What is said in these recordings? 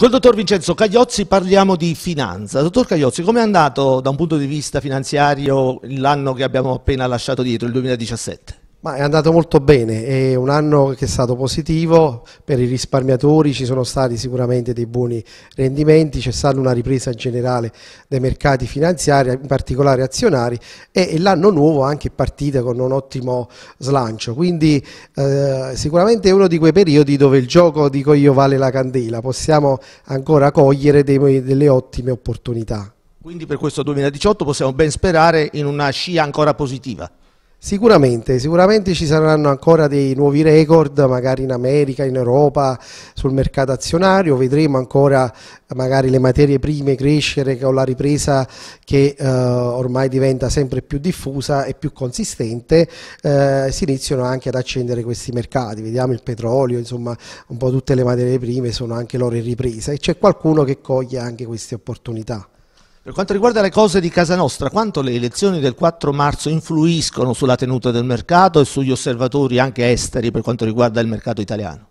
Col dottor Vincenzo Cagliozzi parliamo di finanza. Dottor Cagliozzi, com'è andato da un punto di vista finanziario l'anno che abbiamo appena lasciato dietro, il 2017? Ma è andato molto bene, è un anno che è stato positivo per i risparmiatori, ci sono stati sicuramente dei buoni rendimenti, c'è stata una ripresa generale dei mercati finanziari, in particolare azionari e l'anno nuovo anche è partita con un ottimo slancio, quindi eh, sicuramente è uno di quei periodi dove il gioco, dico io, vale la candela, possiamo ancora cogliere dei, delle ottime opportunità. Quindi per questo 2018 possiamo ben sperare in una scia ancora positiva. Sicuramente, sicuramente ci saranno ancora dei nuovi record, magari in America, in Europa, sul mercato azionario, vedremo ancora magari le materie prime crescere con la ripresa che eh, ormai diventa sempre più diffusa e più consistente, eh, si iniziano anche ad accendere questi mercati, vediamo il petrolio, insomma un po' tutte le materie prime sono anche loro in ripresa e c'è qualcuno che coglie anche queste opportunità. Per quanto riguarda le cose di casa nostra, quanto le elezioni del 4 marzo influiscono sulla tenuta del mercato e sugli osservatori anche esteri per quanto riguarda il mercato italiano?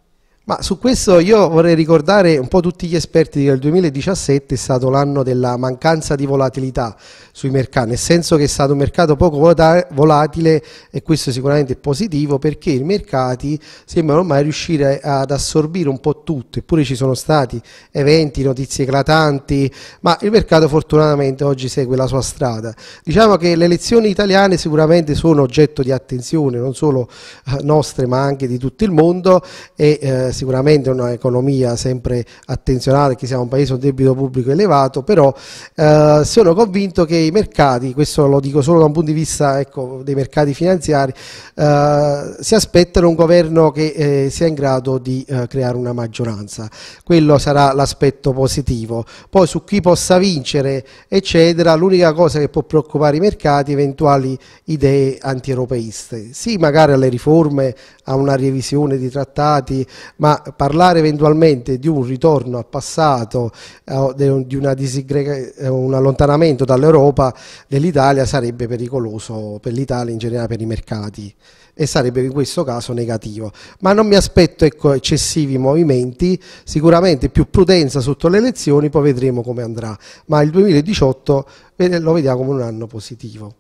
Ma su questo io vorrei ricordare un po' tutti gli esperti che il 2017 è stato l'anno della mancanza di volatilità sui mercati, nel senso che è stato un mercato poco volatile e questo sicuramente è positivo perché i mercati sembrano ormai riuscire ad assorbire un po' tutto, eppure ci sono stati eventi, notizie eclatanti, ma il mercato fortunatamente oggi segue la sua strada. Diciamo che le elezioni italiane sicuramente sono oggetto di attenzione non solo eh, nostre ma anche di tutto il mondo e eh, sicuramente un'economia sempre attenzionata, che siamo un paese con debito pubblico elevato, però eh, sono convinto che i mercati, questo lo dico solo da un punto di vista ecco, dei mercati finanziari, eh, si aspettano un governo che eh, sia in grado di eh, creare una maggioranza. Quello sarà l'aspetto positivo. Poi su chi possa vincere, eccetera, l'unica cosa che può preoccupare i mercati è eventuali idee anti-europeiste. Sì, magari alle riforme, a una revisione di trattati, ma ma parlare eventualmente di un ritorno al passato, eh, di eh, un allontanamento dall'Europa dell'Italia sarebbe pericoloso per l'Italia in generale per i mercati e sarebbe in questo caso negativo. Ma non mi aspetto ecco, eccessivi movimenti, sicuramente più prudenza sotto le elezioni, poi vedremo come andrà, ma il 2018 lo vediamo come un anno positivo.